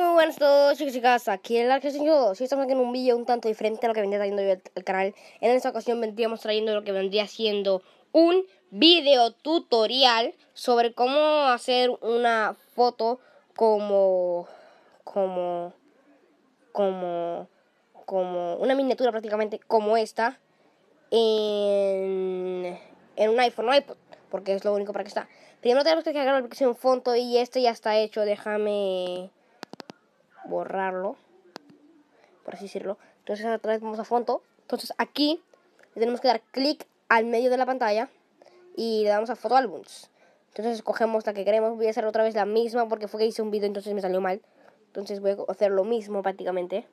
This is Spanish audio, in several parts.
muy buenas a todos chicos y chicas, aquí el Si estamos aquí en un vídeo un tanto diferente a lo que vendría trayendo yo el, canal En esta ocasión vendríamos trayendo lo que vendría siendo un video tutorial Sobre cómo hacer una foto como... Como... Como... Como una miniatura prácticamente como esta En... En un iPhone o iPod porque es lo único para que está. Primero tenemos que porque la aplicación Foto y este ya está hecho. Déjame borrarlo, por así decirlo. Entonces otra vez vamos a fondo. Entonces aquí tenemos que dar clic al medio de la pantalla y le damos a foto albums Entonces escogemos la que queremos. Voy a hacer otra vez la misma porque fue que hice un vídeo entonces me salió mal. Entonces voy a hacer lo mismo prácticamente.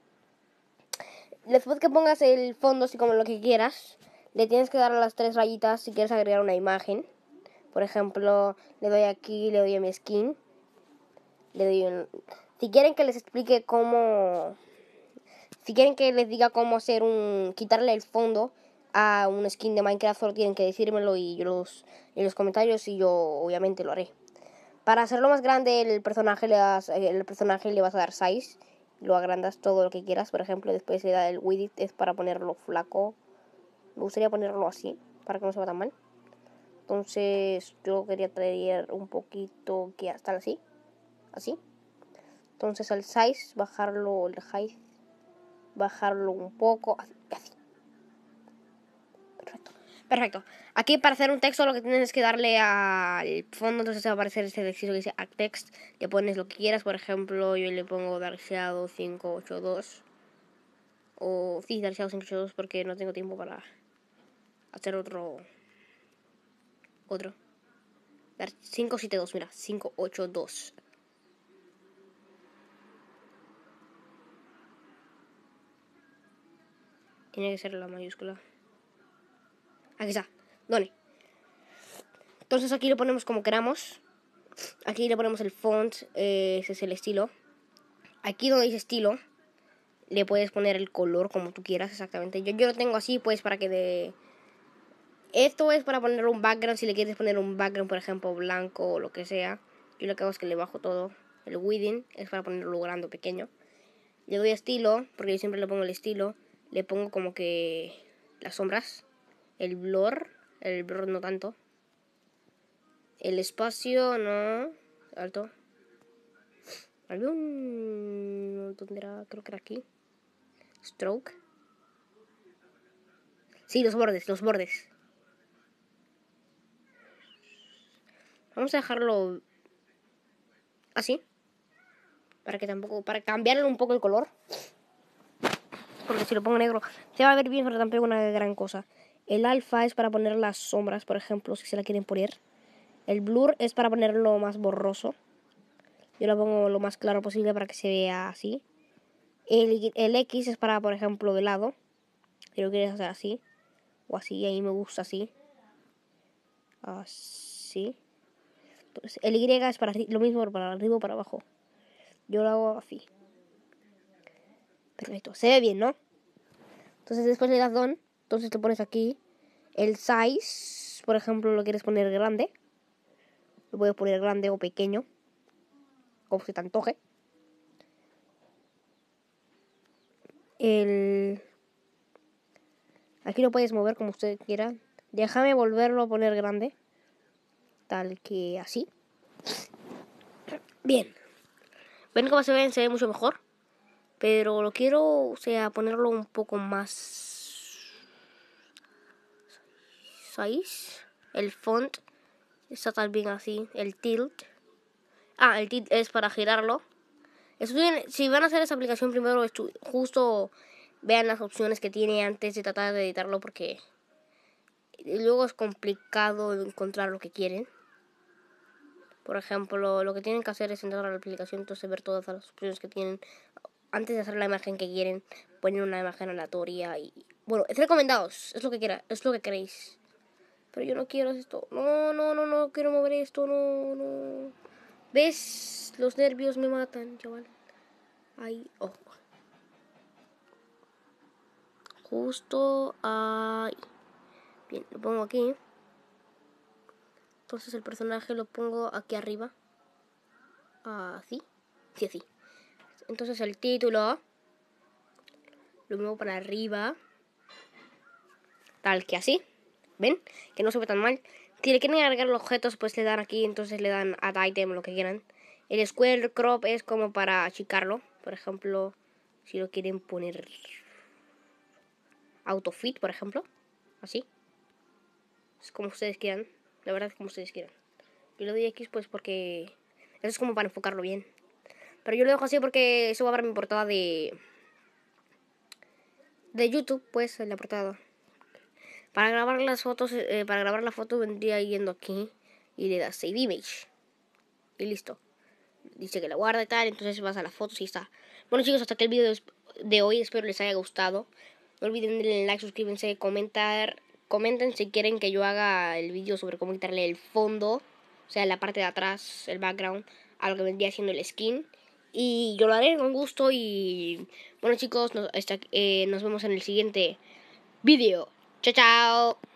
Después que pongas el fondo así como lo que quieras, le tienes que dar a las tres rayitas si quieres agregar una imagen. Por ejemplo, le doy aquí, le doy a mi skin. Le doy un, si quieren que les explique cómo... Si quieren que les diga cómo hacer un... quitarle el fondo a un skin de Minecraft, tienen que decírmelo y yo los, en los comentarios y yo obviamente lo haré. Para hacerlo más grande el personaje le das, el personaje le vas a dar size, lo agrandas todo lo que quieras, por ejemplo, después le da el widget. es para ponerlo flaco. Me gustaría ponerlo así para que no se vea tan mal. Entonces, yo quería traer un poquito que hasta así. Así. Entonces al size, bajarlo, el height, bajarlo un poco, Perfecto. Perfecto. Aquí para hacer un texto lo que tienes es que darle al fondo, entonces te va a aparecer este ejercicio que dice Add Text, le pones lo que quieras, por ejemplo, yo le pongo Dark 582 o sí, Dark 582 porque no tengo tiempo para hacer otro otro. 572, mira, 582. Tiene que ser la mayúscula. Aquí está. Done. Entonces aquí lo ponemos como queramos. Aquí le ponemos el font. Eh, ese es el estilo. Aquí donde dice estilo. Le puedes poner el color como tú quieras exactamente. Yo, yo lo tengo así pues para que de... Esto es para poner un background. Si le quieres poner un background por ejemplo blanco o lo que sea. Yo lo que hago es que le bajo todo. El within es para ponerlo grande o pequeño. Le doy estilo, porque yo siempre le pongo el estilo le pongo como que las sombras, el blur, el blur no tanto, el espacio no, alto. ¿Dónde era? Creo que era aquí. Stroke. Sí, los bordes, los bordes. Vamos a dejarlo así. Para que tampoco... Para cambiarle un poco el color porque si lo pongo negro se va a ver bien, pero tampoco una gran cosa. El alfa es para poner las sombras, por ejemplo, si se la quieren poner. El blur es para ponerlo más borroso. Yo lo pongo lo más claro posible para que se vea así. El, el X es para, por ejemplo, de lado. Si lo quieres hacer así. O así, ahí me gusta así. Así. Entonces, el Y es para lo mismo, para arriba o para abajo. Yo lo hago así. Perfecto, se ve bien, ¿no? Entonces después le das don, entonces te pones aquí el size, por ejemplo, lo quieres poner grande. Lo puedes poner grande o pequeño, como se te antoje. El... Aquí lo puedes mover como usted quiera. Déjame volverlo a poner grande. Tal que así. Bien. ¿Ven cómo se ven? Se ve mucho mejor pero lo quiero, o sea, ponerlo un poco más size. El font está también así, el tilt. Ah, el tilt es para girarlo. Estudien, si van a hacer esa aplicación primero, justo vean las opciones que tiene antes de tratar de editarlo porque luego es complicado encontrar lo que quieren. Por ejemplo, lo que tienen que hacer es entrar a la aplicación, entonces ver todas las opciones que tienen antes de hacer la imagen que quieren, ponen una imagen aleatoria y... Bueno, es recomendado, es lo que quiera, es lo que queréis. Pero yo no quiero esto. No, no, no, no quiero mover esto, no, no. ¿Ves? Los nervios me matan, chaval. Ahí, oh. Justo ahí. Bien, lo pongo aquí. Entonces el personaje lo pongo aquí arriba. Así. Sí, así. Entonces el título lo muevo para arriba. Tal que así. ¿Ven? Que no se ve tan mal. Si le quieren agregar los objetos, pues le dan aquí, entonces le dan add item, lo que quieran. El square crop es como para achicarlo. Por ejemplo, si lo quieren poner autofit, por ejemplo. Así. Es como ustedes quieran. La verdad es como ustedes quieran. Yo lo doy X pues porque eso es como para enfocarlo bien. Pero yo lo dejo así porque eso va a ver mi portada de. de YouTube, pues, la portada. Para grabar las fotos, eh, para grabar la foto vendría yendo aquí y le das Save Image. Y listo. Dice que la guarda y tal, entonces vas a las fotos y está. Bueno chicos, hasta aquí el video de hoy, espero les haya gustado. No olviden darle like, suscríbanse, comentar, comenten si quieren que yo haga el video sobre cómo quitarle el fondo, o sea, la parte de atrás, el background, a lo que vendría siendo el skin. Y yo lo haré con gusto. Y bueno, chicos, nos, eh, vemos en el siguiente video. Chao, chao.